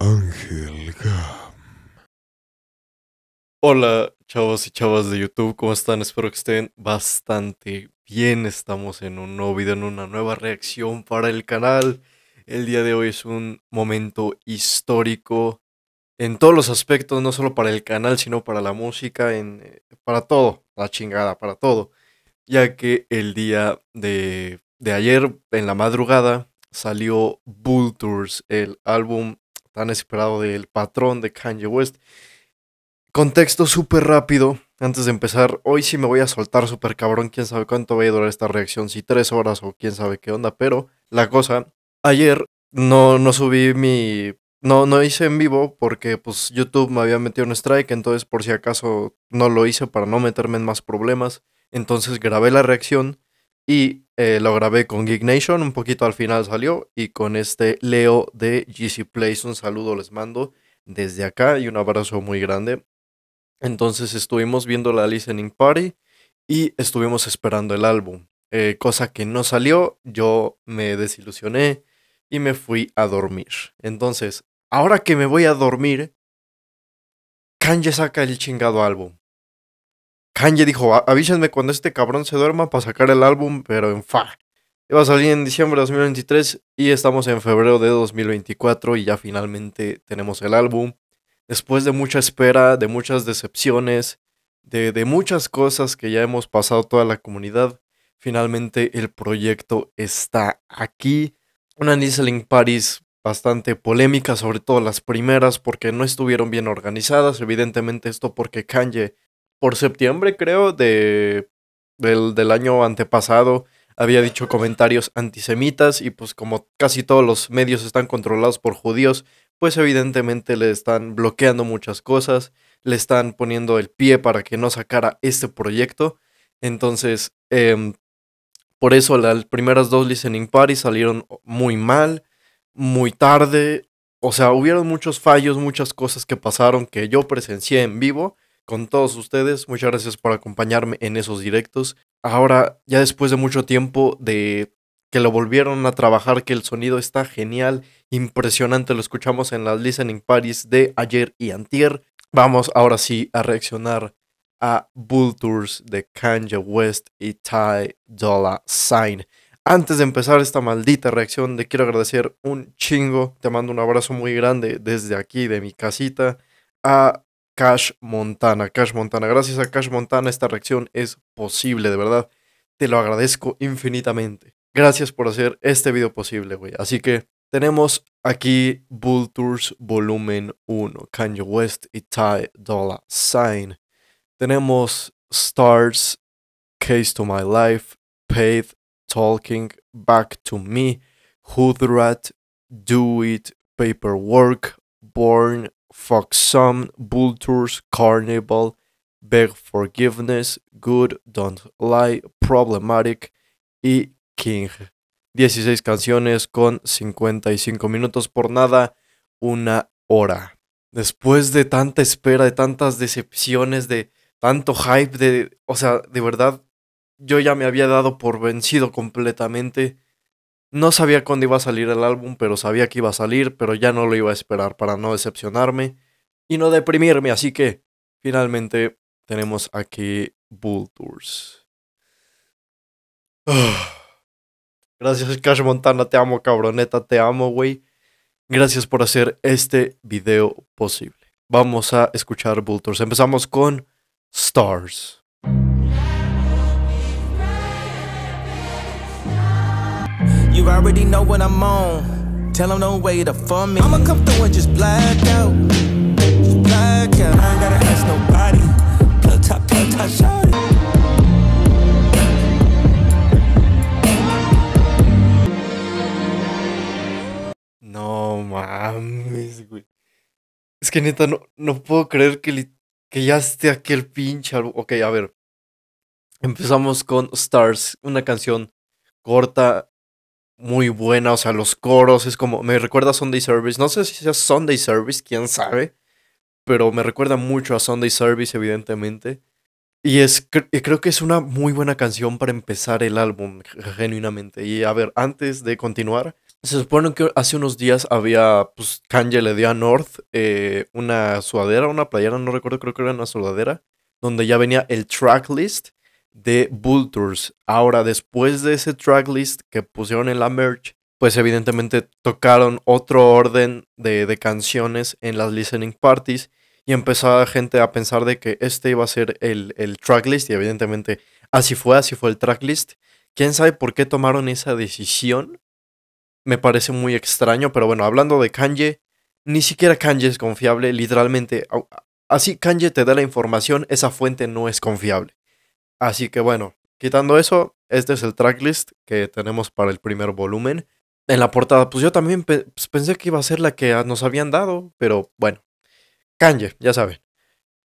Ángel Gam. Hola, chavos y chavas de YouTube, ¿cómo están? Espero que estén bastante bien. Estamos en un nuevo video, en una nueva reacción para el canal. El día de hoy es un momento histórico en todos los aspectos, no solo para el canal, sino para la música, en, eh, para todo, la chingada, para todo. Ya que el día de, de ayer, en la madrugada, salió Tours* el álbum han esperado del patrón de Kanye West. Contexto súper rápido. Antes de empezar, hoy sí me voy a soltar súper cabrón. Quién sabe cuánto va a durar esta reacción, si tres horas o quién sabe qué onda. Pero la cosa, ayer no, no subí mi. No, no hice en vivo porque pues YouTube me había metido un strike, entonces por si acaso no lo hice para no meterme en más problemas. Entonces grabé la reacción y eh, lo grabé con gig Nation, un poquito al final salió, y con este Leo de GC Place, un saludo les mando desde acá y un abrazo muy grande. Entonces estuvimos viendo la Listening Party y estuvimos esperando el álbum, eh, cosa que no salió, yo me desilusioné y me fui a dormir. Entonces, ahora que me voy a dormir, Kanye saca el chingado álbum. Kanye dijo, avísenme cuando este cabrón se duerma para sacar el álbum, pero en fa. Iba a salir en diciembre de 2023 y estamos en febrero de 2024 y ya finalmente tenemos el álbum. Después de mucha espera, de muchas decepciones, de, muchas cosas que ya hemos pasado toda la comunidad, finalmente el proyecto está aquí. Una Nisling Paris bastante polémica, sobre todo las primeras, porque no estuvieron bien organizadas. Evidentemente esto porque Kanye por septiembre, creo, de, del, año antepasado, había dicho comentarios antisemitas y pues como casi todos los medios están controlados por judíos, pues evidentemente le están bloqueando muchas cosas, le están poniendo el pie para que no sacara este proyecto. Entonces, em, por eso las primeras dos listening parties salieron muy mal, muy tarde. O sea, hubieron muchos fallos, muchas cosas que pasaron que yo presencié en vivo con todos ustedes. Muchas gracias por acompañarme en esos directos. Ahora, ya después de mucho tiempo de que lo volvieron a trabajar, que el sonido está genial, impresionante, lo escuchamos en las Listening Paris de ayer y antier. Vamos ahora sí a reaccionar a Bull Tours de Kanye West y Ty Dolla Sign. Antes de empezar esta maldita reacción, te quiero agradecer un chingo. Te mando un abrazo muy grande desde aquí, de mi casita, a Cash Montana. Cash Montana. Gracias a Cash Montana esta reacción es posible, de verdad. Te lo agradezco infinitamente. Gracias por hacer este video posible, güey. Así que tenemos aquí Bull Volumen 1, Kanye West y Ty Dolla Sign. Tenemos Stars, Case to My Life, Paid, Talking, Back to Me, Hoodrat, Do It, Paperwork, Born, Foxum, Bull Tours, Carnival, Beg Forgiveness, Good, Don't Lie, Problematic y King. 16 canciones con 55 minutos por nada, una hora. Después de tanta espera, de tantas decepciones, de tanto hype, de, o sea, de verdad, yo ya me había dado por vencido completamente no sabía cuándo iba a salir el álbum, pero sabía que iba a salir, pero ya no lo iba a esperar para no decepcionarme y no deprimirme. Así que finalmente tenemos aquí Bull Gracias Cash Montana, te amo cabroneta, te amo güey. Gracias por hacer este video posible. Vamos a escuchar Bull Empezamos con Stars. You already know what I'm on. Tell them don't wait up for me. I'ma come through and just black out. Just black out. I ain't gotta ask nobody. Plug top, plug top, shot No mames, güey. Es que neta, no, no puedo creer que, li, que ya esté aquel pinche álbum. Ok, a ver. Empezamos con Stars, una canción corta, muy buena, o sea, los coros, es como, me recuerda a Sunday Service, no sé si sea Sunday Service, quién sabe, pero me recuerda mucho a Sunday Service, evidentemente. Y es, creo que es una muy buena canción para empezar el álbum, genuinamente. Y a ver, antes de continuar, se supone que hace unos días había, pues, Kanye le dio a North eh, una sudadera, una playera, no recuerdo, creo que era una sudadera, donde ya venía el track list de Bull Ahora, después de ese tracklist que pusieron en la merch, pues evidentemente tocaron otro orden de, canciones en las listening parties y empezó la gente a pensar de que este iba a ser el, el tracklist y evidentemente así fue, así fue el tracklist. ¿Quién sabe por qué tomaron esa decisión? Me parece muy extraño, pero bueno, hablando de Kanye, ni siquiera Kanye es confiable, literalmente. Así Kanye te da la información, esa fuente no es confiable. Así que bueno, quitando eso, este es el tracklist que tenemos para el primer volumen. En la portada, pues yo también pues pensé que iba a ser la que nos habían dado, pero bueno. Kanye, ya saben.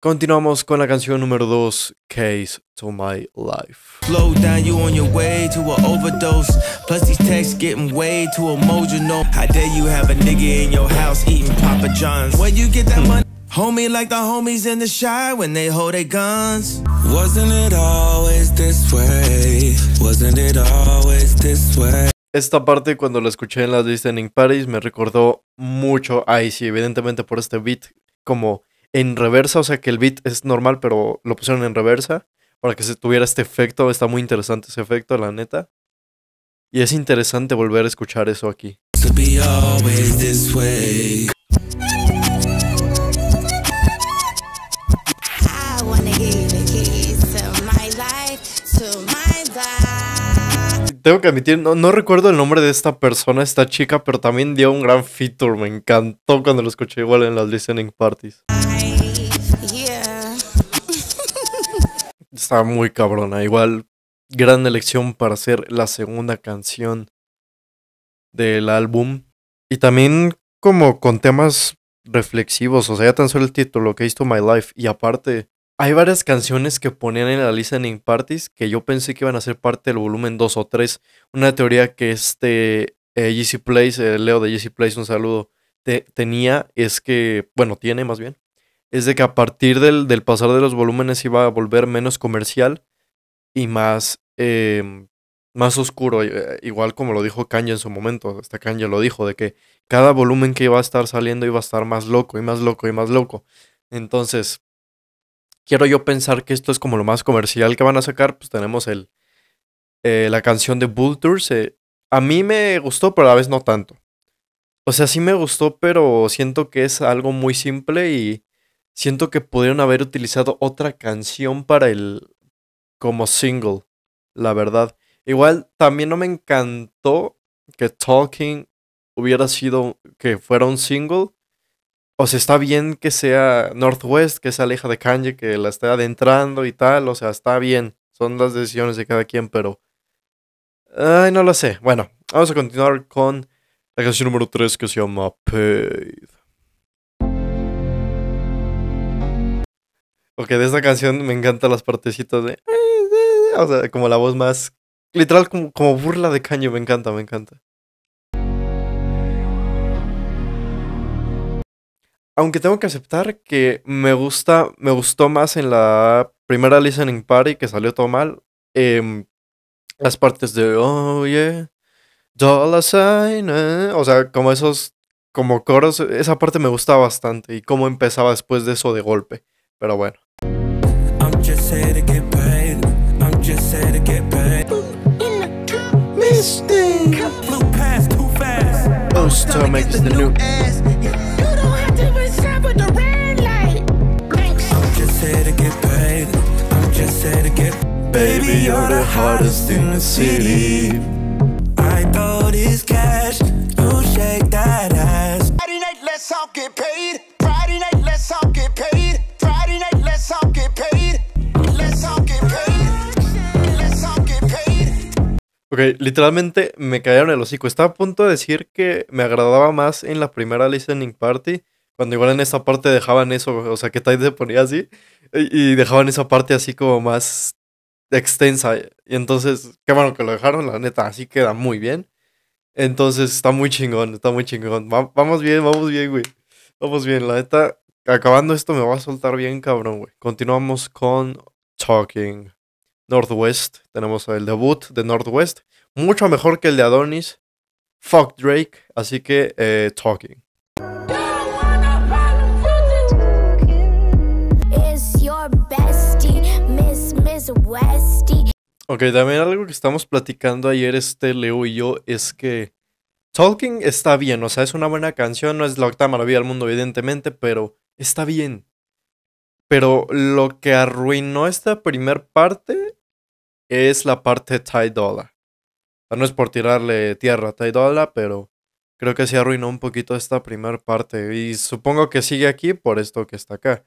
Continuamos con la canción número 2, Case to My Life. Slow down, you on your way to a overdose. Plus, these texts getting way too emotional. How dare you have a nigga in your house eating Papa John's? Where you get that money? Homie like the homies in the shy when they hold their guns. Wasn't it always this way? Wasn't it always this way? Esta parte cuando la escuché en las Listening Paris me recordó mucho a Icy, evidentemente por este beat como en reversa, o sea que el beat es normal pero lo pusieron en reversa para que se tuviera este efecto, está muy interesante ese efecto, la neta. Y es interesante volver a escuchar eso aquí. tengo que admitir, no, no recuerdo el nombre de esta persona, esta chica, pero también dio un gran feature. Me encantó cuando lo escuché igual en las listening parties. Estaba Está muy cabrona. Igual, gran elección para hacer la segunda canción del álbum. Y también como con temas reflexivos, o sea, ya tan solo el título, que hizo My Life, y aparte hay varias canciones que ponían en la lista de parties que yo pensé que iban a ser parte del volumen 2 o 3. Una teoría que este eh, place eh, Leo de jesse place un saludo, tenía es que, bueno, tiene más bien, es de que a partir del, pasar de los volúmenes iba a volver menos comercial y más, em, más oscuro, eh, igual como lo dijo Kanye en su momento, hasta Kanye lo dijo, de que cada volumen que iba a estar saliendo iba a estar más loco y más loco y más loco. Entonces, quiero yo pensar que esto es como lo más comercial que van a sacar, pues tenemos el, eh, la canción de Bull eh, a mí me gustó, pero a la vez no tanto. O sea, sí me gustó, pero siento que es algo muy simple y siento que pudieron haber utilizado otra canción para el como single, la verdad. Igual también no me encantó que Talking hubiera sido que fuera un single, o sea, está bien que sea Northwest, que se hija de Kanye, que la esté adentrando y tal, o sea, está bien. Son las decisiones de cada quien, pero... Ay, no lo sé. Bueno, vamos a continuar con la canción número 3 que se llama Paid. Ok, de esta canción me encantan las partecitas de... O sea, como la voz más... Literal, como, como burla de Kanye, me encanta, me encanta. aunque tengo que aceptar que me gusta, me gustó más en la primera listening party que salió todo mal. Em, las partes de oh yeah, dollar sign, o sea, como esos, como coros, esa parte me gusta bastante y cómo empezaba después de eso de golpe. Pero bueno. just had Baby, you're the hottest in the city I throw is cash, you shake that ass Friday night, let's all get paid Friday night, let's all get paid Friday night, let's all get paid Let's all get paid Let's all get paid Ok, literalmente me cayeron el hocico. Estaba a punto de decir que me agradaba más en la primera listening party, cuando igual en esta parte dejaban eso, o sea, que Tide se ponía así. Y, dejaban esa parte así como más extensa. Y entonces, qué bueno que lo dejaron, la neta, así queda muy bien. Entonces, está muy chingón, está muy chingón. vamos bien, vamos bien, güey. Vamos bien, la neta. Acabando esto me va a soltar bien, cabrón, güey. Continuamos con Talking. Northwest. Tenemos el debut de Northwest. Mucho mejor que el de Adonis. Fuck Drake. Así que, eh, Talking. Ok, también algo que estamos platicando ayer este Leo y yo es que Talking está bien, o sea, es una buena canción, no es la octava maravilla del mundo evidentemente, pero está bien. Pero lo que arruinó esta primer parte es la parte Ty Dolla. No es por tirarle tierra a Ty Dolla, pero creo que sí arruinó un poquito esta primer parte. Y supongo que sigue aquí por esto que está acá.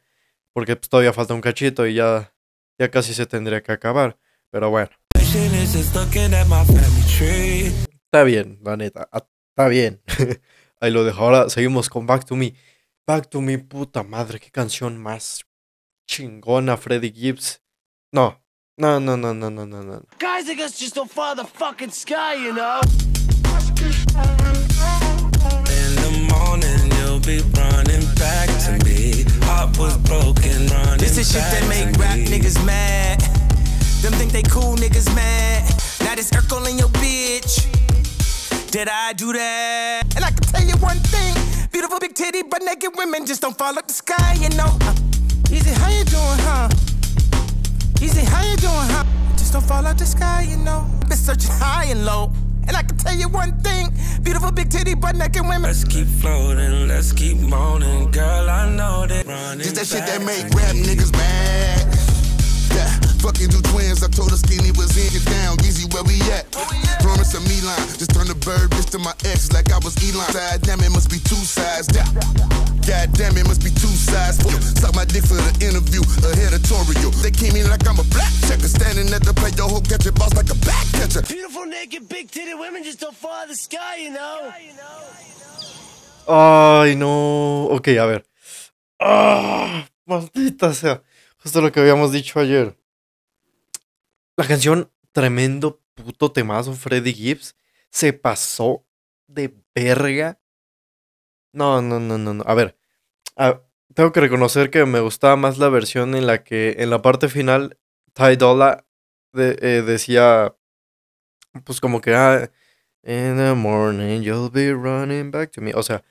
Porque pues, todavía falta un cachito y ya ya casi se tendría que acabar, pero bueno. Está bien, la neta, ah, está bien. Ahí lo dejo. Ahora seguimos con Back to Me. Back to Me, puta madre, qué canción más chingona, Freddie Gibbs. No, no, no, no, no, no, no, no. Guys back to me. Heart was broken, running. This is shit that make rap me. niggas mad. Them think they cool niggas mad. Now this Urkel in your bitch. Did I do that? And I can tell you one thing. Beautiful big titty, but naked women just don't fall up the sky, you know. Uh, easy, how you doing, huh? Easy, how you doing, huh? Just don't fall out the sky, you know. Been searching high and low. And I can tell you one thing beautiful big titty, butt naked women. Let's keep floating, let's keep moaning. Girl, I know that. Just that shit that make rap niggas mad. Yeah. Fucking two twins, I told her skinny was in. it down, easy where we at. Promise a me line, just turn the bird bitch to my ex like I was Elon. Side, damn it, must be two sides. God damn it, must be two sides. Suck my dick for the interview, a editorial. They came in like I'm a black checker, standing at the plate. your whole catcher balls like a back catcher. Beautiful naked, big titted women just don't fall out of the sky, you know. Ay, no. Ok, a ver. ¡Ah! Maldita sea. Justo lo que habíamos dicho ayer. La canción, tremendo puto temazo, Freddy Gibbs, se pasó de verga. No, no, no, no, no. A ver, tengo que reconocer que me gustaba más la versión en la que en la parte final Ty Dolla eh, decía, pues como que, ah, in the morning you'll be running back to me. O sea,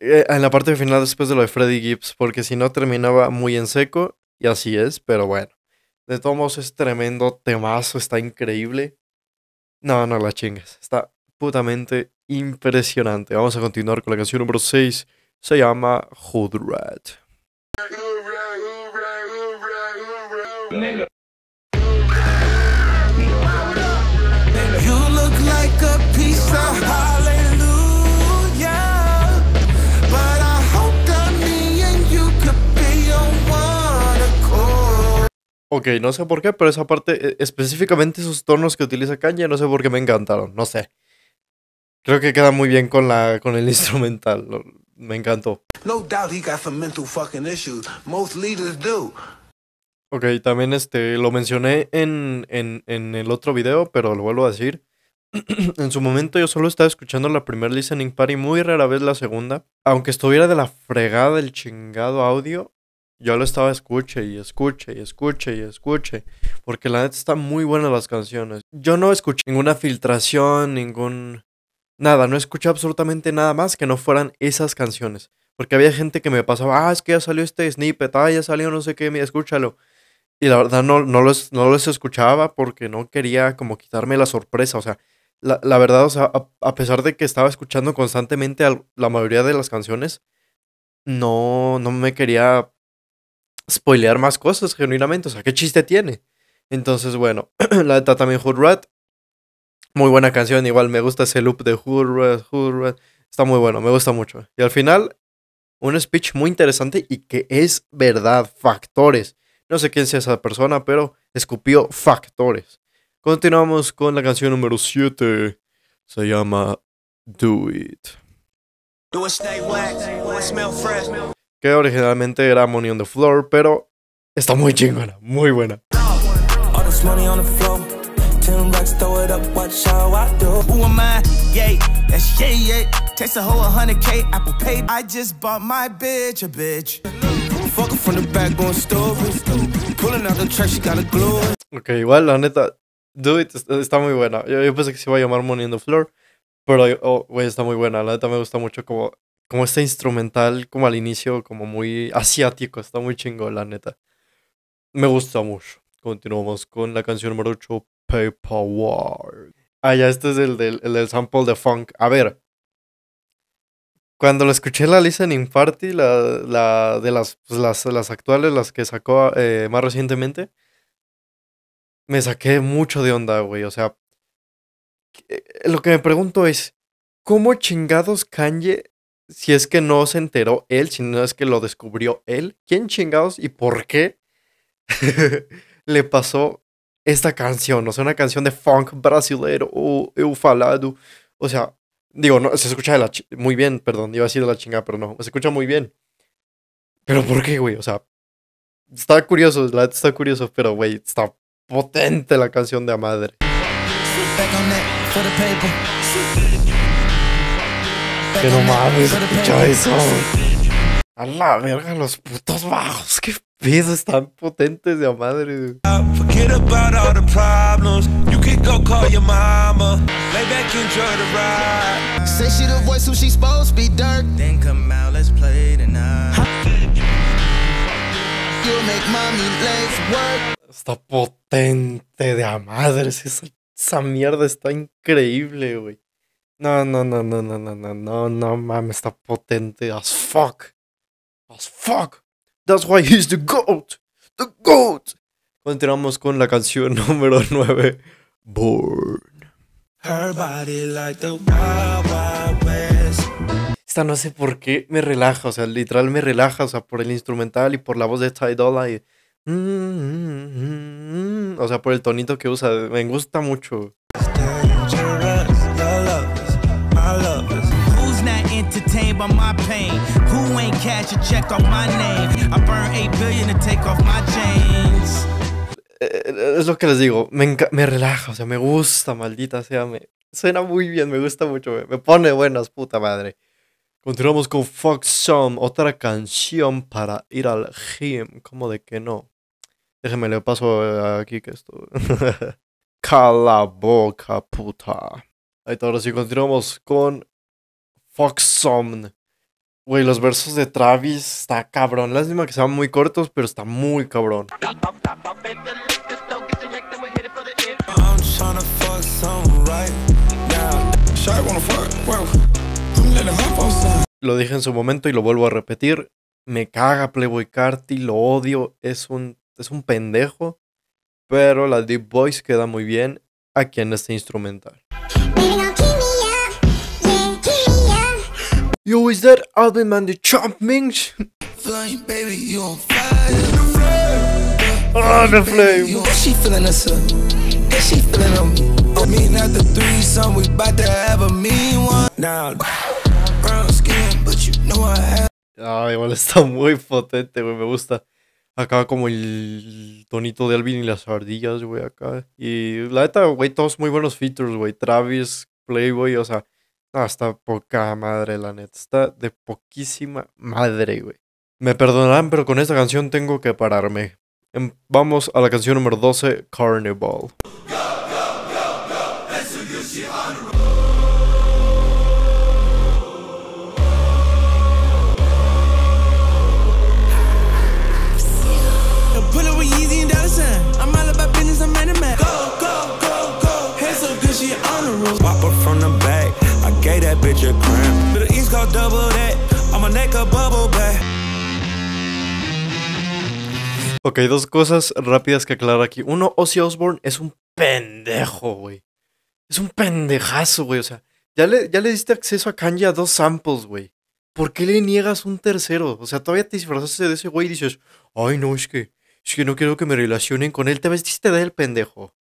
eh, en la parte final después de lo de Freddy Gibbs, porque si no terminaba muy en seco, y así es, pero bueno. De todos modos, es tremendo temazo, está increíble. No, no la chingas, está putamente impresionante. Vamos a continuar con la canción número 6, se llama Hood Ok, no sé por qué, pero esa parte, eh, específicamente esos tonos que utiliza Kanye, no sé por qué me encantaron, no sé. Creo que queda muy bien con, la, con el instrumental, me encantó. No Ok, también este, lo mencioné en, en, en el otro video, pero lo vuelvo a decir. en su momento yo solo estaba escuchando la primera listening party, muy rara vez la segunda. Aunque estuviera de la fregada el chingado audio, yo lo estaba escuche y escuche y escuche y escuche, porque la neta está muy buenas las canciones. Yo no escuché ninguna filtración, ningún... Nada, no escuché absolutamente nada más que no fueran esas canciones. Porque había gente que me pasaba, ah, es que ya salió este snippet, ah, ya salió no sé qué, mira, escúchalo. Y la verdad no, no, los, no escuchaba porque no quería como quitarme la sorpresa. O sea, la, verdad, o sea, a, pesar de que estaba escuchando constantemente a la mayoría de las canciones, no, no me quería spoilear más cosas genuinamente. O sea, ¿qué chiste tiene? Entonces, bueno, la de también Rat, Muy buena canción, igual me gusta ese loop de Hurrat, Hurrat. Está muy bueno, me gusta mucho. Y al final, un speech muy interesante y que es verdad, factores. No sé quién sea esa persona, pero escupió factores. Continuamos con la canción número 7. Se llama Do It. Do stay wet, que originalmente era Money on the Floor, pero está muy chingona, muy buena. Ok, igual la neta, Dude está muy buena. Yo, pensé que se iba a llamar Money on the Floor, pero, oh, güey, está muy buena. La neta me gusta mucho como como este instrumental, como al inicio, como muy asiático, está muy chingón, la neta. Me gusta mucho. Continuamos con la canción número 8, Paper Ward. Ah, ya, este es el del, sample de funk. A ver, cuando lo escuché la listening party, la, la de las, pues, las, las, actuales, las que sacó eh, más recientemente, me saqué mucho de onda, güey. O sea, eh, lo que me pregunto es, ¿cómo chingados Kanye si es que no se enteró él, si no es que lo descubrió él, quién chingados y por qué le pasó esta canción, o sea, una canción de funk brasileiro o eu falado, o sea, digo, no, se escucha la muy bien, perdón, iba a decir de la chingada, pero no, se escucha muy bien. Pero ¿por qué, güey? O sea, está curioso, la está curioso, pero güey, está potente la canción de a madre. Que no mames, escucha eso. A la verga, los putos bajos, qué pedo, están potentes de madre. Está potente de a madres. Esa, esa mierda está increíble, güey. No, no, no, no, no, no, no, no, no, mames, está potente as fuck. As fuck. That's why he's the GOAT. The GOAT. Continuamos con la canción número 9, Born. Her body the Esta no sé por qué me relaja, o sea, literal me relaja, o sea, por el instrumental y por la voz de Ty Dolla y... Mm, mm, mm, o sea, por el tonito que usa, me gusta mucho. Es lo que les digo, me, relaja, o sea, me gusta, maldita sea, me suena muy bien, me gusta mucho, me, pone buenas, puta madre. Continuamos con Fox Song, otra canción para ir al gym, como de que no. Déjeme, le paso eh, aquí que esto. Cala boca, puta. Ahí está, ahora sí continuamos con Fox Some. Güey, los versos de Travis está cabrón. Lástima que sean muy cortos, pero está muy cabrón. Lo dije en su momento y lo vuelvo a repetir. Me caga Playboy Carti, lo odio, es un, es un pendejo. Pero la Deep Voice queda muy bien aquí en este instrumental. Yo, is that Alvin man the Chop Minch? Flame, baby, you on fire. On the flame. Oh, the flame. Is she feeling herself? Is she feeling on em. me? Oh, me and three, threesome, we bout to have a mean one. Now, brown skin, but you know I have. Ay, bueno, está muy potente, güey, me gusta. Acá como el tonito de Alvin y las ardillas, güey, acá. Y la neta, güey, todos muy buenos features, güey. Travis, Playboy, o sea, hasta ah, está poca madre, la neta. Está de poquísima madre, güey. Me perdonarán, pero con esta canción tengo que pararme. Em, vamos a la canción número 12, Carnival. Ok, dos cosas rápidas que aclarar aquí. Uno, Ozzy Osbourne es un pendejo, güey. Es un pendejazo, güey. O sea, ya le, ya le diste acceso a Kanye a dos samples, güey. ¿Por qué le niegas un tercero? O sea, todavía te disfrazaste de ese güey y dices, ay, no, es que, es que no quiero que me relacionen con él. Te vestiste de él, pendejo.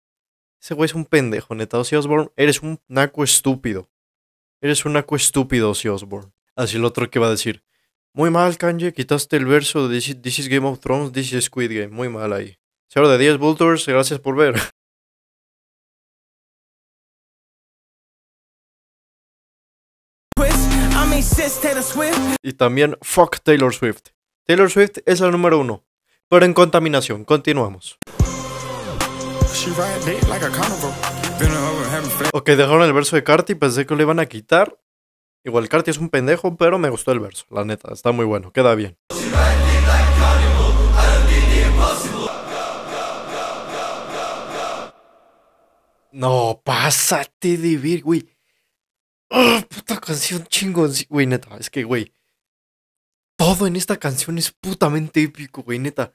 Ese güey es un pendejo, neta. Ozzy Osbourne, eres un naco estúpido. Eres un acu estúpido, si Osborne Así el otro que va a decir. Muy mal, Kanye, quitaste el verso de this, is Game of Thrones, This is Squid Game. Muy mal ahí. Cero de 10 Vultures, gracias por ver. Pues, y también fuck Taylor Swift. Taylor Swift es el número uno. Pero en contaminación, continuamos. She like a Ok, dejaron el verso de Carti, pensé que lo iban a quitar. Igual Carti es un pendejo, pero me gustó el verso, la neta, está muy bueno, queda bien. No, pásate de ver, güey. Ah, puta canción chingón, güey, neta, es que, güey. Todo en esta canción es putamente épico, güey, neta.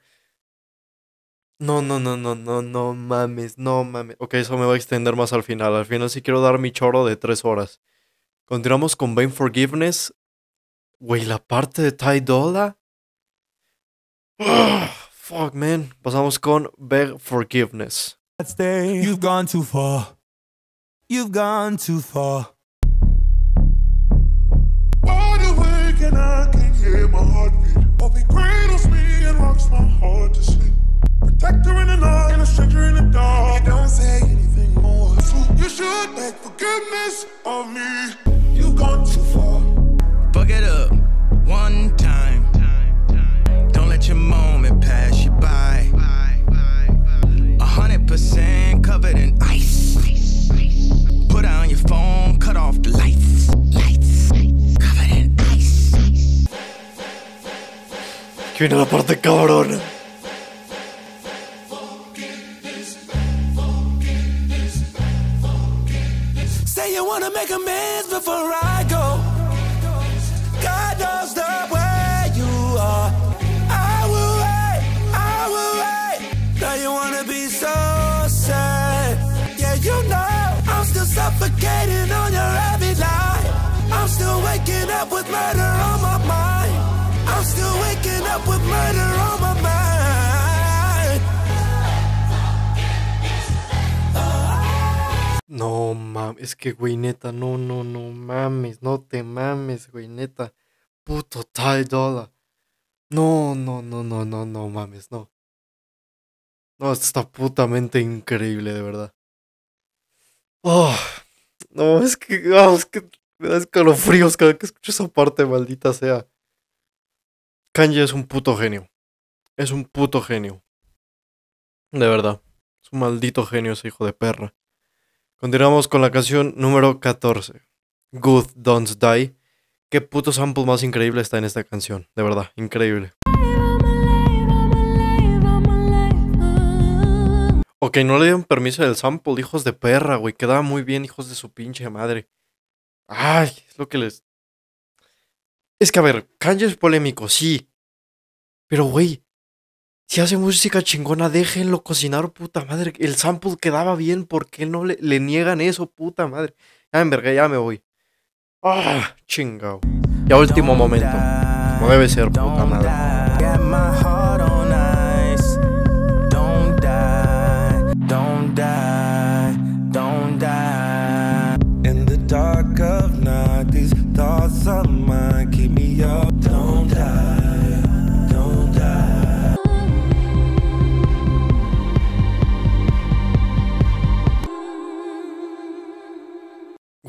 No, no, no, no, no, no mames, no mames. Ok, eso me va a extender más al final. Al final sí quiero dar mi choro de tres horas. Continuamos con Bane Forgiveness. Güey, la parte de Ty Dolla. Ah, fuck, man. Pasamos con Beg Forgiveness. You've gone too far. You've gone too far. All the way, and I can hear my heartbeat. it cradles me and rocks my heart to sleep. Protector in the night and a stranger in the dark. you don't say anything more. So you should beg forgiveness of me. You have gone too far. Fuck it up one time. Don't let your moment pass you by. A hundred percent covered in ice. Put on your phone, cut off the lights. covered in ice. Que viene la parte cabrona. es que güey, neta, no, no, no mames, no te mames, güey, neta. Puto tal dólar. No, no, no, no, no, no mames, no. No, esto está putamente increíble, de verdad. Oh, no, es que, ah, que me da escalofríos cada que escucho esa parte, maldita sea. Kanye es un puto genio. Es un puto genio. De verdad. Es un maldito genio ese hijo de perra. Continuamos con la canción número 14, Good Don't Die. Qué puto sample más increíble está en esta canción, de verdad, increíble. Ok, no le dieron permiso del sample, hijos de perra, güey. Quedaba muy bien, hijos de su pinche madre. Ay, es lo que les. Es que a ver, Kanye es polémico, sí. Pero, güey, si hace música chingona, déjenlo cocinar, puta madre. El sample quedaba bien, ¿por qué no le, niegan eso, puta madre? Ya en verga, ya me voy. ¡Ah! Chingao. Ya último momento. No debe ser, puta madre.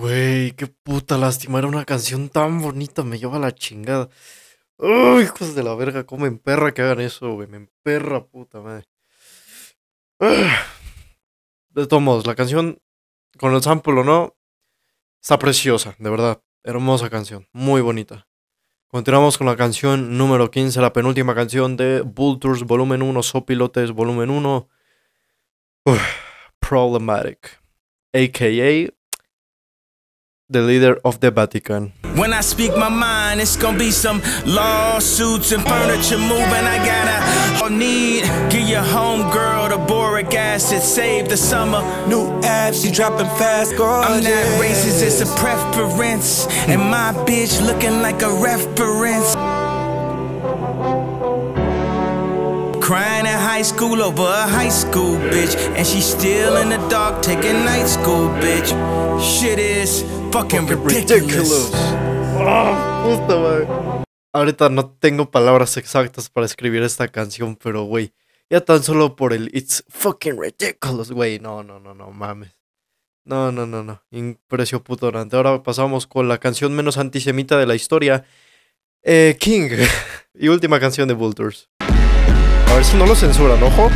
Güey, qué puta lástima. Era una canción tan bonita, me lleva la chingada. Uy, hijos de la verga, cómo me emperra que hagan eso, güey. Me emperra, puta madre. De todos modos, la canción con el sample o no, está preciosa, de verdad. Hermosa canción, muy bonita. Continuamos con la canción número 15, la penúltima canción de Vultures Volumen 1, Sopilotes Volumen 1. problematic. AKA the leader of the Vatican. When I speak my mind, it's gonna be some lawsuits and furniture moving. I gotta all need give your home girl the boric acid, save the summer. New abs, she dropping fast, gorgeous. I'm not racist, it's a preference, and my bitch looking like a reference. Crying at high school over a high school bitch, and she's still in the dark taking night school bitch. Shit is. fucking ridiculous. Ah, Ahorita no tengo palabras exactas para escribir esta canción, pero güey, ya tan solo por el It's fucking ridiculous, güey. No, no, no, no mames. No, no, no, no. Imprecio puto durante. Ahora pasamos con la canción menos antisemita de la historia. Eh, King. y última canción de Vultures. A ver si no lo censuran, ojo.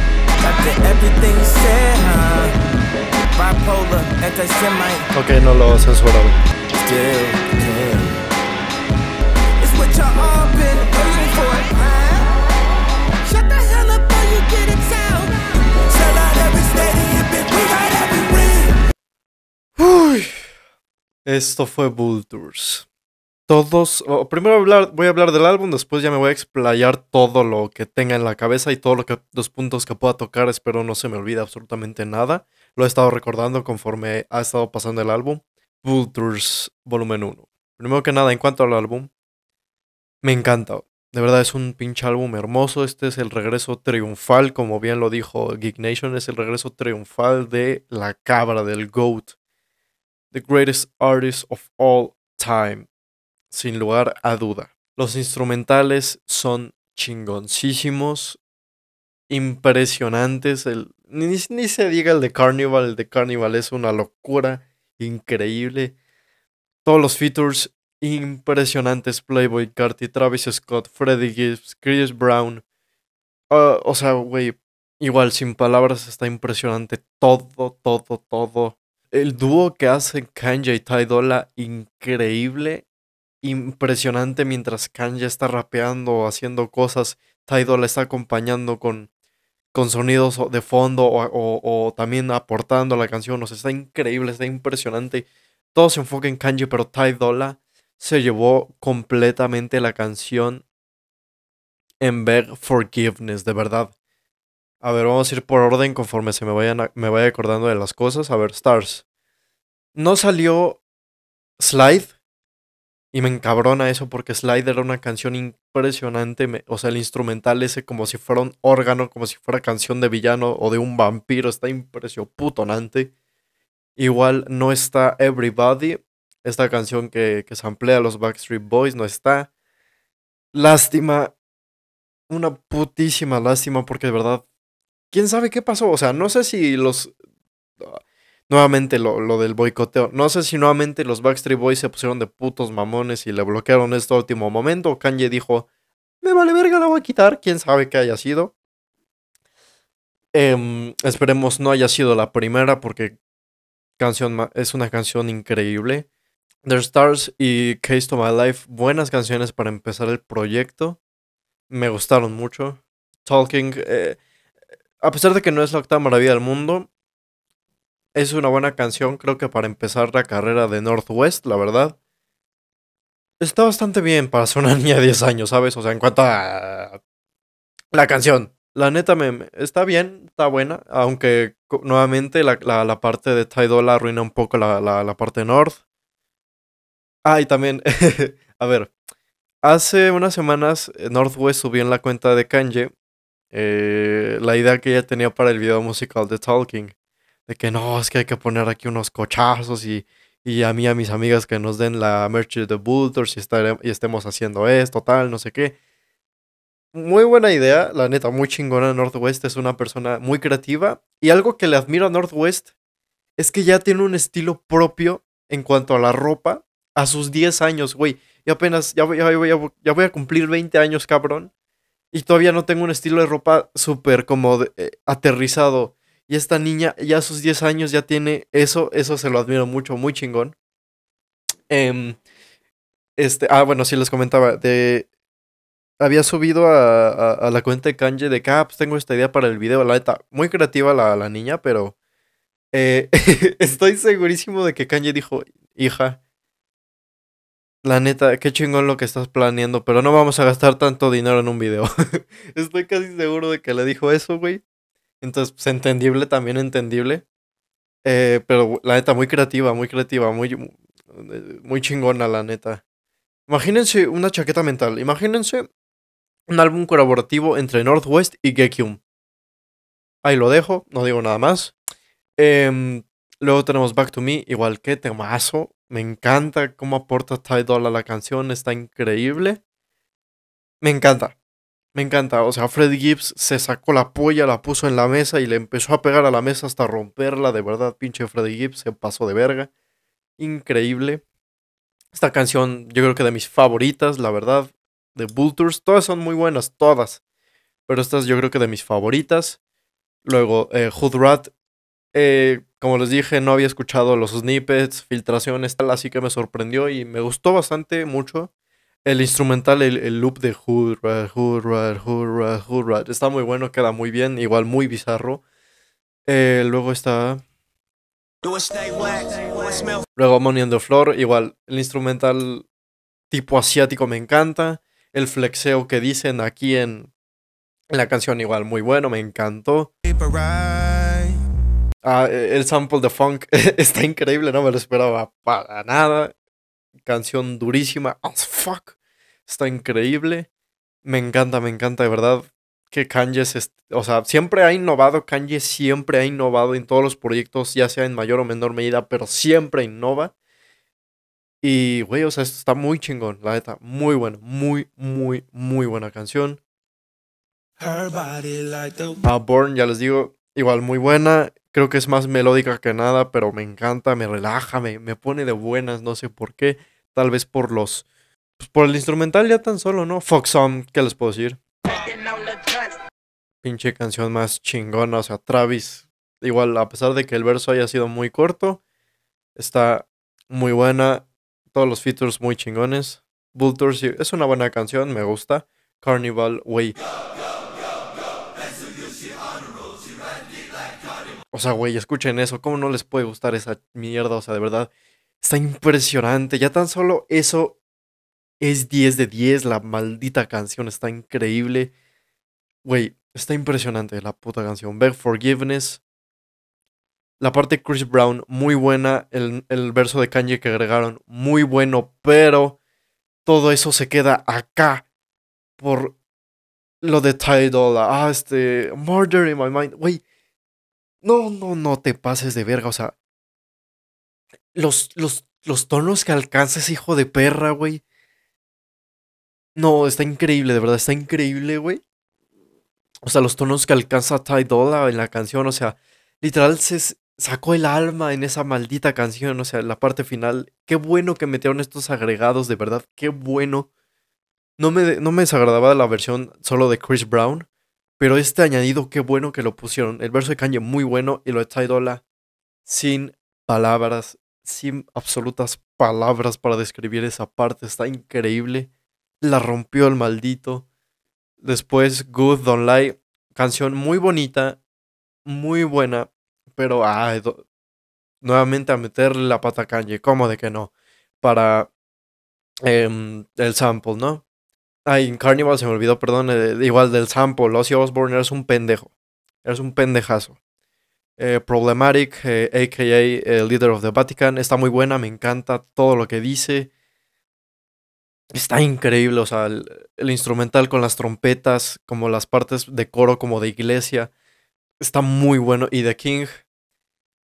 Ok, no lo censuraron. Uy, esto fue Vultures. Todos, primero voy a hablar del álbum, después ya me voy a explayar todo lo que tenga en la cabeza y todos lo los puntos que pueda tocar. Espero no se me olvide absolutamente nada. Lo he estado recordando conforme ha estado pasando el álbum. Vultures Volumen 1. Primero que nada, en cuanto al álbum, me encanta. De verdad es un pinche álbum hermoso. Este es el regreso triunfal, como bien lo dijo Geek Nation, es el regreso triunfal de la cabra, del GOAT. The greatest artist of all time. Sin lugar a duda. Los instrumentales son chingoncísimos, impresionantes. El, ni, se diga el de Carnival, el de Carnival es una locura increíble. Todos los features impresionantes, Playboy Carti, Travis Scott, Freddy Gibbs, Chris Brown. Ah, o sea, güey, igual sin palabras está impresionante todo, todo, todo. El dúo que hacen Kanye y Ty increíble, impresionante mientras Kanye está rapeando o haciendo cosas. Ty Dolla está acompañando con con sonidos de fondo o, también aportando a la canción. O sea, está increíble, está impresionante. Todo se enfoca en Kanji, pero Ty Dolla se llevó completamente la canción en ver Forgiveness, de verdad. A ver, vamos a ir por orden conforme se me, vayan me vaya acordando de las cosas. A ver, Stars. No salió Slide. Y me encabrona eso porque Slide era una canción impresionante. O sea, el instrumental ese como si fuera un órgano, como si fuera canción de villano o de un vampiro. Está impresionante. Igual no está Everybody, esta canción que, que samplea a los Backstreet Boys, no está. Lástima, una putísima lástima, porque de verdad, quién sabe qué pasó. O sea, no sé si los. Nuevamente lo, lo del boicoteo. No sé si nuevamente los Backstreet Boys se pusieron de putos mamones y le bloquearon este último momento. Kanye dijo, me vale verga, la voy a quitar. Quién sabe qué haya sido. Em, esperemos no haya sido la primera porque canción es una canción increíble. The Stars y Case to My Life, buenas canciones para empezar el proyecto. Me gustaron mucho. Talking, eh, a pesar de que no es la octava maravilla del mundo, es una buena canción, creo que para empezar la carrera de Northwest, la verdad. Está bastante bien para ser una niña de 10 años, ¿sabes? O sea, en cuanto a la canción. La neta me, está bien, está buena, aunque nuevamente la, parte de Tidal arruina un poco la, la parte North. Ah, y también, a ver, hace unas semanas eh, Northwest subió en la cuenta de Kanye eh, la idea que ella tenía para el video musical de Talking de que no, es que hay que poner aquí unos cochazos y, y a mí y a mis amigas que nos den la merch de The y, y estemos haciendo esto, tal, no sé qué. Muy buena idea, la neta, muy chingona. Northwest es una persona muy creativa y algo que le admiro a Northwest es que ya tiene un estilo propio en cuanto a la ropa a sus 10 años, güey. Y apenas, ya, voy a cumplir 20 años, cabrón. Y todavía no tengo un estilo de ropa súper como eh, aterrizado. Y esta niña ya a sus 10 años ya tiene eso, eso se lo admiro mucho, muy chingón. Em, este, ah, bueno, sí les comentaba, de, había subido a, a, la cuenta de Kanye de que, ah, pues tengo esta idea para el video, la neta, muy creativa la, la niña, pero eh, estoy segurísimo de que Kanye dijo, hija, la neta, qué chingón lo que estás planeando, pero no vamos a gastar tanto dinero en un video. Estoy casi seguro de que le dijo eso, güey. Entonces, pues, entendible, también entendible. Eh, pero la neta, muy creativa, muy creativa, muy, eh, muy chingona, la neta. Imagínense una chaqueta mental. Imagínense un álbum colaborativo entre Northwest y Gekium. Ahí lo dejo, no digo nada más. Em, luego tenemos Back to Me, igual que temazo. Me encanta cómo aporta Tidal a la canción, está increíble. Me encanta. Me encanta, o sea, Fred Gibbs se sacó la polla, la puso en la mesa y le empezó a pegar a la mesa hasta romperla, de verdad, pinche Fred Gibbs se pasó de verga. Increíble. Esta canción, yo creo que de mis favoritas, la verdad, de Vultures, todas son muy buenas, todas. Pero estas yo creo que de mis favoritas. Luego, eh, Hood Rat, eh, como les dije, no había escuchado los snippets, filtraciones, tal, así que me sorprendió y me gustó bastante mucho. El instrumental, el, loop de Hurrah, Hurrah, Hurrah, Hurrah. Está muy bueno, queda muy bien, igual muy bizarro. Eh, luego está. Luego Money on the Floor, igual. El instrumental tipo asiático me encanta. El flexeo que dicen aquí en la canción, igual, muy bueno, me encantó. Ah, el sample de funk está increíble, no me lo esperaba para nada canción durísima as fuck. Está increíble. Me encanta, me encanta, de verdad. Que Kanye, o sea, siempre ha innovado, Kanye siempre ha innovado en todos los proyectos, ya sea en mayor o menor medida, pero siempre innova. Y, güey, o sea, está muy chingón, la neta. Muy bueno, muy, muy, muy buena canción. Born, ya les digo, igual muy buena. Creo que es más melódica que nada, pero me encanta, me relaja, me, pone de buenas, no sé por qué. Tal vez por los. Pues, por el instrumental ya tan solo, ¿no? Fox Song, ¿qué les puedo decir? Pinche canción más chingona, o sea, Travis. Igual, a pesar de que el verso haya sido muy corto, está muy buena. Todos los features muy chingones. Tours, es una buena canción, me gusta. Carnival Way. O sea, güey, escuchen eso. ¿Cómo no les puede gustar esa mierda? O sea, de verdad, está impresionante. Ya tan solo eso es 10 de 10. La maldita canción está increíble. Güey, está impresionante la puta canción. Beg Forgiveness. La parte de Chris Brown, muy buena. El, el verso de Kanye que agregaron, muy bueno. Pero todo eso se queda acá por lo de Ty Ah, este. Murder in my mind. Güey, no, no, no te pases de verga. O sea, los, los, los tonos que ese hijo de perra, güey. No, está increíble, de verdad, está increíble, güey. O sea, los tonos que alcanza Ty Dolla en la canción, o sea, literal se sacó el alma en esa maldita canción, o sea, la parte final. Qué bueno que metieron estos agregados, de verdad, qué bueno. No me, no me desagradaba la versión solo de Chris Brown, pero este añadido, qué bueno que lo pusieron. El verso de Kanye muy bueno y lo de Ty sin palabras, sin absolutas palabras para describir esa parte. Está increíble. La rompió el maldito. Después, Good Don't Lie. Canción muy bonita, muy buena, pero ay, nuevamente a meterle la pata a Kanye. ¿Cómo de que no? Para em, el sample, ¿no? Ay, en Carnival se me olvidó, perdón, eh, igual del sample. Ozzy Osbourne eres un pendejo. Eres un pendejazo. Eh, Problematic, aka eh, aka Leader of the Vatican, está muy buena, me encanta todo lo que dice. Está increíble, o sea, el, el instrumental con las trompetas, como las partes de coro, como de iglesia. Está muy bueno. Y The King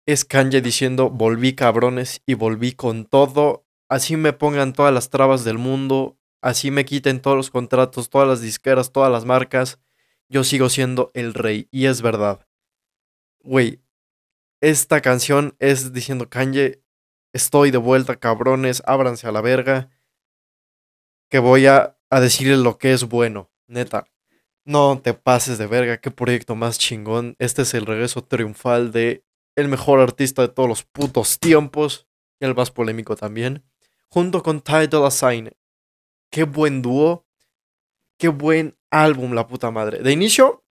es Kanye diciendo, volví cabrones y volví con todo. Así me pongan todas las trabas del mundo, así me quiten todos los contratos, todas las disqueras, todas las marcas, yo sigo siendo el rey. Y es verdad. Güey, esta canción es diciendo Kanye, estoy de vuelta, cabrones, ábranse a la verga, que voy a, decirle lo que es bueno, neta. No te pases de verga, qué proyecto más chingón. Este es el regreso triunfal de el mejor artista de todos los putos tiempos y el más polémico también, junto con Tidal Dolla qué buen dúo, qué buen álbum, la puta madre. De inicio,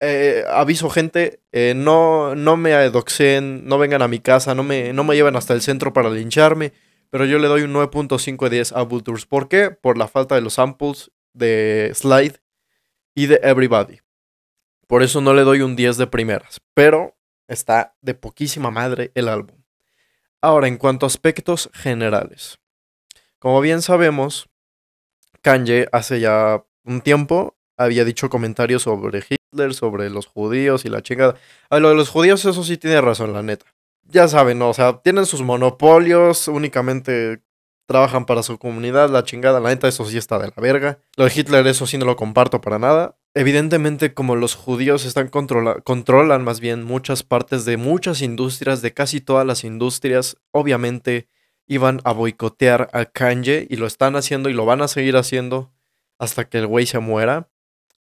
eh, aviso gente, eh, no, no me adoxen, no vengan a mi casa, no me, no me lleven hasta el centro para lincharme, pero yo le doy un 9.5 de 10 a Vultures. ¿Por qué? Por la falta de los samples de Slide y de Everybody. Por eso no le doy un 10 de primeras, pero está de poquísima madre el álbum. Ahora, en cuanto a aspectos generales. Como bien sabemos, Kanye hace ya un tiempo había dicho comentarios sobre Hitler, sobre los judíos y la chingada. A lo de los judíos, eso sí tiene razón, la neta. Ya saben, ¿no? o sea, tienen sus monopolios, únicamente trabajan para su comunidad, la chingada, la neta, eso sí está de la verga. Lo de Hitler, eso sí no lo comparto para nada. Evidentemente, como los judíos están controlan más bien muchas partes de muchas industrias, de casi todas las industrias, obviamente iban a boicotear a Kanye y lo están haciendo y lo van a seguir haciendo hasta que el güey se muera.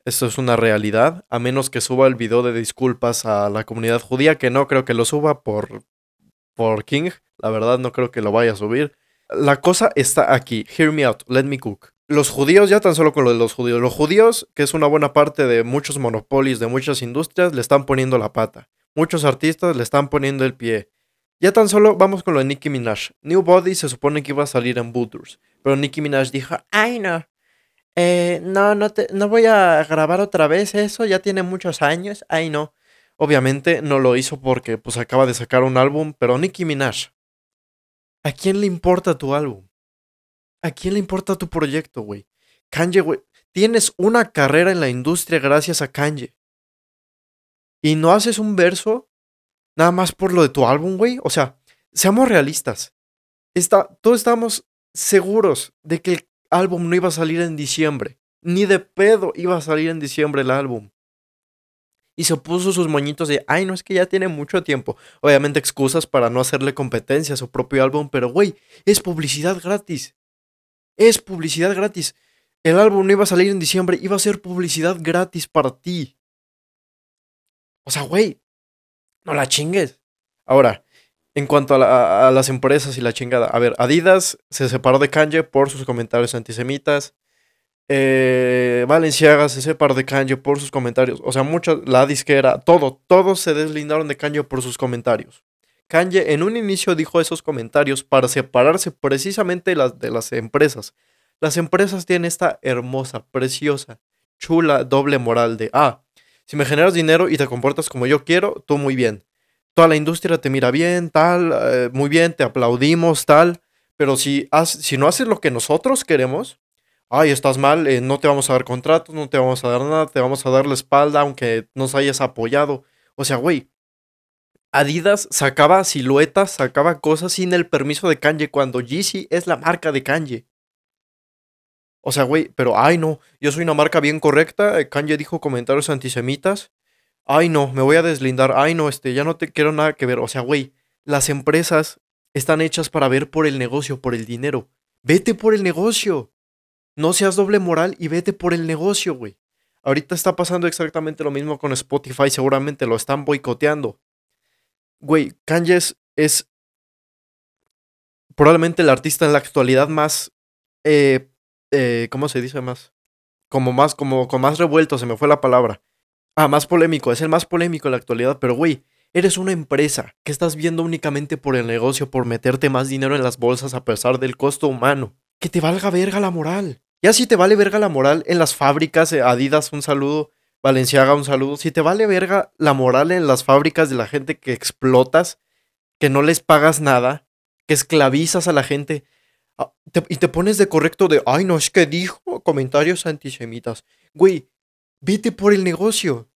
Esto es una realidad, a menos que suba el video de disculpas a la comunidad judía, que no creo que lo suba por, por King, la verdad no creo que lo vaya a subir. La cosa está aquí, hear me out, let me cook. Los judíos, ya tan solo con lo de los judíos, los judíos, que es una buena parte de muchos monopolios, de muchas industrias, le están poniendo la pata. Muchos artistas le están poniendo el pie. Ya tan solo vamos con lo de Nicki Minaj. New Body se supone que iba a salir en Booters, pero Nicki Minaj dijo, ay no, eh, no, no, te, no voy a grabar otra vez eso, ya tiene muchos años, ay no. Obviamente no lo hizo porque pues acaba de sacar un álbum, pero Nicki Minaj, ¿a quién le importa tu álbum? ¿A quién le importa tu proyecto, güey? Kanye, güey, tienes una carrera en la industria gracias a Kanye. Y no haces un verso nada más por lo de tu álbum, güey. O sea, seamos realistas. Está, todos estamos seguros de que el álbum no iba a salir en diciembre. Ni de pedo iba a salir en diciembre el álbum. Y se puso sus moñitos de, ay, no es que ya tiene mucho tiempo. Obviamente excusas para no hacerle competencia a su propio álbum, pero güey, es publicidad gratis. Es publicidad gratis. El álbum no iba a salir en diciembre, iba a ser publicidad gratis para ti. O sea, güey, no la chingues. Ahora, en cuanto a, las empresas y la chingada. A ver, Adidas se separó de Kanye por sus comentarios antisemitas. Eh, Valenciaga se separó de Kanye por sus comentarios. O sea, muchas, la disquera, todo, todos se deslindaron de Kanye por sus comentarios. Kanye en un inicio dijo esos comentarios para separarse precisamente de las empresas. Las empresas tienen esta hermosa, preciosa, chula doble moral de, ah, si me generas dinero y te comportas como yo quiero, tú muy bien. Toda la industria te mira bien, tal, eh, muy bien, te aplaudimos, tal. Pero si, si no haces lo que nosotros queremos, ay, estás mal, eh, no te vamos a dar contratos, no te vamos a dar nada, te vamos a dar la espalda aunque nos hayas apoyado. O sea, güey, Adidas sacaba siluetas, sacaba cosas sin el permiso de Kanye cuando Yeezy es la marca de Kanye. O sea, güey, pero ay no, yo soy una marca bien correcta, eh, Kanye dijo comentarios antisemitas, ay no, me voy a deslindar, ay no, este, ya no te quiero nada que ver. O sea, güey, las empresas están hechas para ver por el negocio, por el dinero. Vete por el negocio. No seas doble moral y vete por el negocio, güey. Ahorita está pasando exactamente lo mismo con Spotify, seguramente lo están boicoteando. Güey, Kanye es, probablemente el artista en la actualidad más eh, eh, ¿cómo se dice más? Como más, como con más revuelto, se me fue la palabra. Ah, más polémico, es el más polémico en la actualidad, pero güey, eres una empresa que estás viendo únicamente por el negocio, por meterte más dinero en las bolsas a pesar del costo humano. Que te valga verga la moral. Ya si te vale verga la moral en las fábricas, eh, Adidas, un saludo, Valenciaga, un saludo. Si te vale verga la moral en las fábricas de la gente que explotas, que no les pagas nada, que esclavizas a la gente, Ah, y te pones de correcto de, ay, no, es que dijo comentarios antisemitas. Güey, vete por el negocio.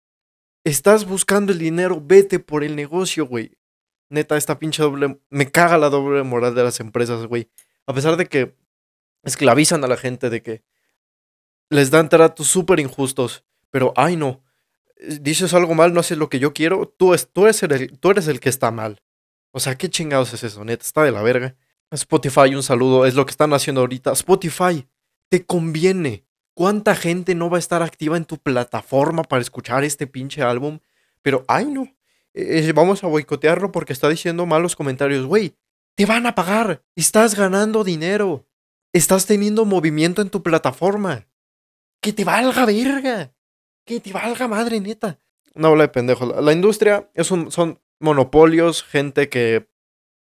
Estás buscando el dinero, vete por el negocio, güey. Neta, esta pinche doble. Me caga la doble moral de las empresas, güey. A pesar de que esclavizan a la gente, de que les dan tratos súper injustos. Pero, ay, no. Dices algo mal, no haces lo que yo quiero. Tú, tú, el, tú eres el que está mal. O sea, qué chingados es eso, neta. Está de la verga. Spotify, un saludo, es lo que están haciendo ahorita. Spotify, te conviene. ¿Cuánta gente no va a estar activa en tu plataforma para escuchar este pinche álbum? Pero, ay no, eh, eh, vamos a boicotearlo porque está diciendo malos comentarios. Güey, te van a pagar, estás ganando dinero, estás teniendo movimiento en tu plataforma. Que te valga verga, que te valga madre neta. No, habla de pendejos. La industria es un, son monopolios, gente que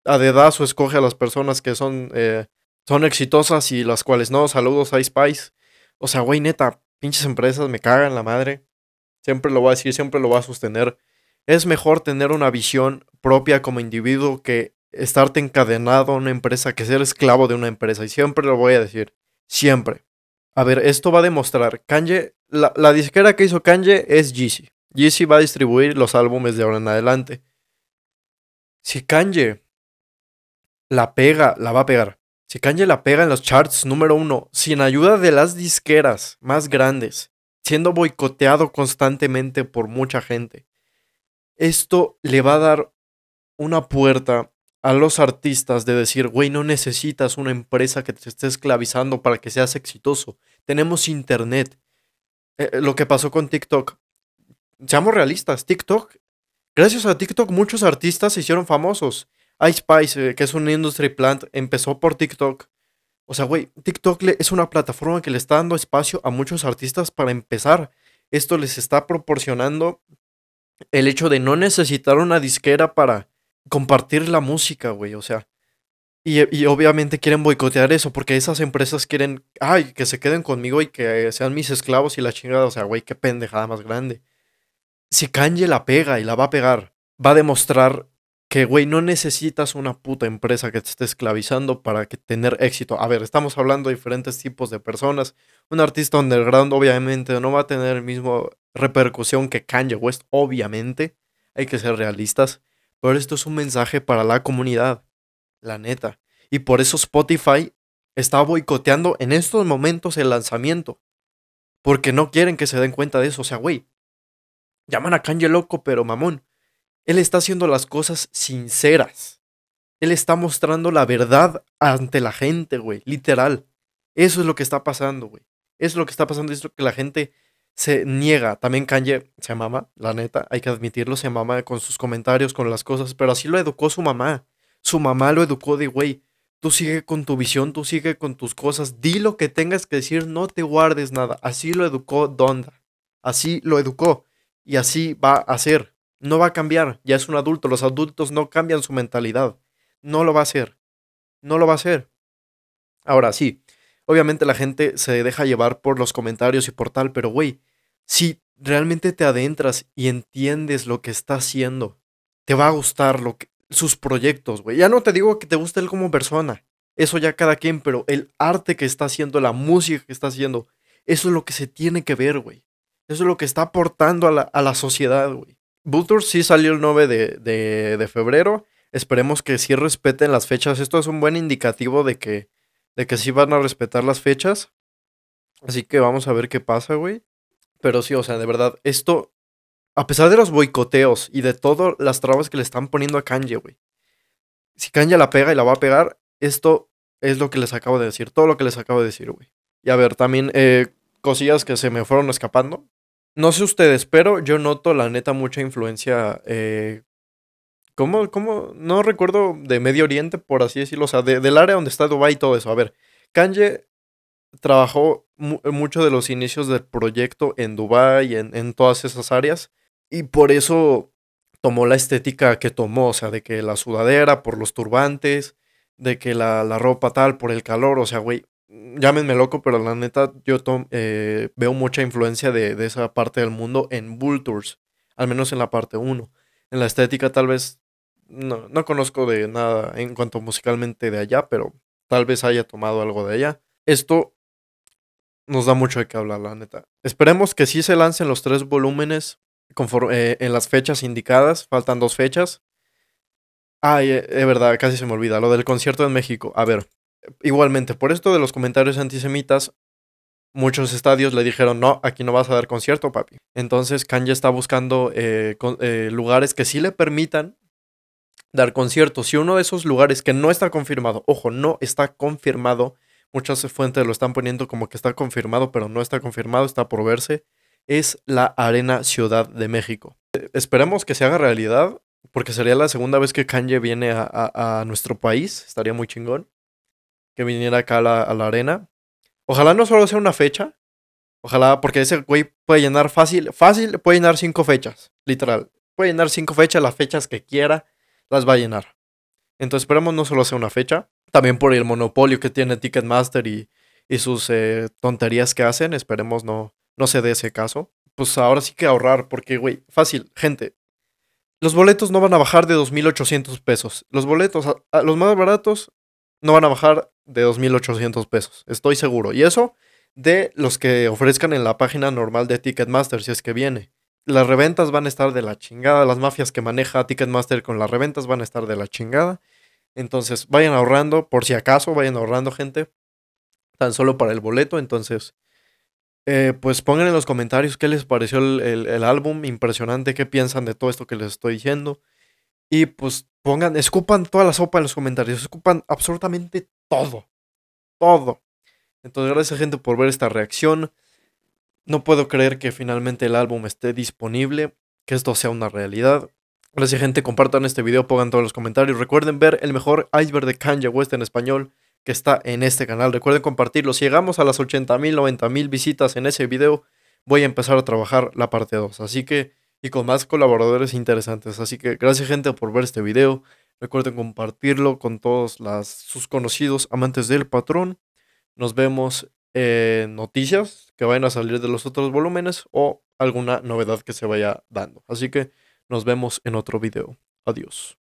a dedazo escoge a las personas que son, eh, son exitosas y las cuales no. Saludos a Spice. O sea, güey, neta, pinches empresas me cagan la madre. Siempre lo voy a decir, siempre lo voy a sostener. Es mejor tener una visión propia como individuo que estarte encadenado a una empresa, que ser esclavo de una empresa. Y siempre lo voy a decir. Siempre. A ver, esto va a demostrar. Kanye, la, la disquera que hizo Kanye es Jeezy. Jeezy va a distribuir los álbumes de ahora en adelante. Si Kanye la pega, la va a pegar. Si Kanye la pega en los charts número uno, sin ayuda de las disqueras más grandes, siendo boicoteado constantemente por mucha gente, esto le va a dar una puerta a los artistas de decir, güey, no necesitas una empresa que te esté esclavizando para que seas exitoso. Tenemos internet. Eh, eh, lo que pasó con TikTok. Seamos realistas, TikTok. Gracias a TikTok muchos artistas se hicieron famosos iSpice, eh, que es un industry plant, empezó por TikTok. O sea, güey, TikTok es una plataforma que le está dando espacio a muchos artistas para empezar. Esto les está proporcionando el hecho de no necesitar una disquera para compartir la música, güey. O sea, y, y, obviamente quieren boicotear eso porque esas empresas quieren, ay, que se queden conmigo y que sean mis esclavos y la chingada. O sea, güey, qué pendejada más grande. Si Kanye la pega y la va a pegar, va a demostrar que, güey, no necesitas una puta empresa que te esté esclavizando para que tener éxito. A ver, estamos hablando de diferentes tipos de personas. Un artista underground obviamente no va a tener el mismo repercusión que Kanye West, obviamente. Hay que ser realistas. Pero esto es un mensaje para la comunidad, la neta. Y por eso Spotify está boicoteando en estos momentos el lanzamiento. Porque no quieren que se den cuenta de eso. O sea, güey, llaman a Kanye loco, pero mamón él está haciendo las cosas sinceras. Él está mostrando la verdad ante la gente, güey. Literal. Eso es lo que está pasando, güey. es lo que está pasando. Es lo que la gente se niega. También Kanye se mama, la neta. Hay que admitirlo. Se mama con sus comentarios, con las cosas. Pero así lo educó su mamá. Su mamá lo educó de, güey, tú sigue con tu visión, tú sigue con tus cosas. Di lo que tengas que decir. No te guardes nada. Así lo educó Donda. Así lo educó. Y así va a ser. No va a cambiar, ya es un adulto, los adultos no cambian su mentalidad. No lo va a hacer. No lo va a hacer. Ahora sí, obviamente la gente se deja llevar por los comentarios y por tal, pero güey, si realmente te adentras y entiendes lo que está haciendo, te va a gustar lo que, sus proyectos, güey. Ya no te digo que te guste él como persona, eso ya cada quien, pero el arte que está haciendo, la música que está haciendo, eso es lo que se tiene que ver, güey. Eso es lo que está aportando a la, a la sociedad, güey. Vulture sí salió el 9 de, de, febrero. Esperemos que sí respeten las fechas. Esto es un buen indicativo de que, de que sí van a respetar las fechas. Así que vamos a ver qué pasa, güey. Pero sí, o sea, de verdad, esto, a pesar de los boicoteos y de todas las trabas que le están poniendo a Kanye, güey. Si Kanye la pega y la va a pegar, esto es lo que les acabo de decir, todo lo que les acabo de decir, güey. Y a ver, también eh, cosillas que se me fueron escapando. No sé ustedes, pero yo noto la neta mucha influencia. Eh, ¿cómo, ¿Cómo? No recuerdo de Medio Oriente, por así decirlo. O sea, del área donde está Dubái y todo eso. A ver, Kanye trabajó mucho de los inicios del proyecto en Dubái, en, en todas esas áreas. Y por eso tomó la estética que tomó. O sea, de que la sudadera por los turbantes, de que la, la ropa tal por el calor. O sea, güey, llámenme loco, pero la neta yo eh, veo mucha influencia de, esa parte del mundo en Bull al menos en la parte 1. En la estética tal vez no, no, conozco de nada en cuanto musicalmente de allá, pero tal vez haya tomado algo de allá. Esto nos da mucho de qué hablar, la neta. Esperemos que sí se lancen los tres volúmenes conforme, eh, en las fechas indicadas, faltan dos fechas. Ay, eh, es verdad, casi se me olvida, lo del concierto en México. A ver, igualmente, por esto de los comentarios antisemitas, muchos estadios le dijeron, no, aquí no vas a dar concierto, papi. Entonces Kanye está buscando eh, eh, lugares que sí le permitan dar conciertos. Y uno de esos lugares que no está confirmado, ojo, no está confirmado, muchas fuentes lo están poniendo como que está confirmado, pero no está confirmado, está por verse, es la Arena Ciudad de México. esperemos que se haga realidad, porque sería la segunda vez que Kanye viene a nuestro país, estaría muy chingón que viniera acá a la, arena. Ojalá no solo sea una fecha. Ojalá, porque ese güey puede llenar fácil, fácil, puede llenar cinco fechas, literal. Puede llenar cinco fechas, las fechas que quiera, las va a llenar. Entonces esperemos no solo sea una fecha, también por el monopolio que tiene Ticketmaster y, y sus eh, tonterías que hacen, esperemos no, no se dé ese caso. Pues ahora sí que ahorrar, porque, güey, fácil, gente. Los boletos no van a bajar de 2.800 pesos. Los boletos, los más baratos, no van a bajar de 2.800 pesos, estoy seguro. Y eso de los que ofrezcan en la página normal de Ticketmaster, si es que viene. Las reventas van a estar de la chingada, las mafias que maneja Ticketmaster con las reventas van a estar de la chingada. Entonces, vayan ahorrando, por si acaso, vayan ahorrando gente, tan solo para el boleto. Entonces, eh, pues pongan en los comentarios qué les pareció el, el álbum, impresionante, qué piensan de todo esto que les estoy diciendo. Y pues pongan, escupan toda la sopa en los comentarios, escupan absolutamente todo. Todo. Entonces, gracias gente por ver esta reacción. No puedo creer que finalmente el álbum esté disponible, que esto sea una realidad. Gracias gente, compartan este video, pongan todos los comentarios. Recuerden ver el mejor iceberg de Kanye West en español que está en este canal. Recuerden compartirlo. Si llegamos a las 80.000, 90.000 visitas en ese video, voy a empezar a trabajar la parte 2. Así que y con más colaboradores interesantes. Así que gracias gente por ver este video. Recuerden compartirlo con todos sus conocidos amantes del patrón. Nos vemos en noticias que vayan a salir de los otros volúmenes o alguna novedad que se vaya dando. Así que nos vemos en otro video. Adiós.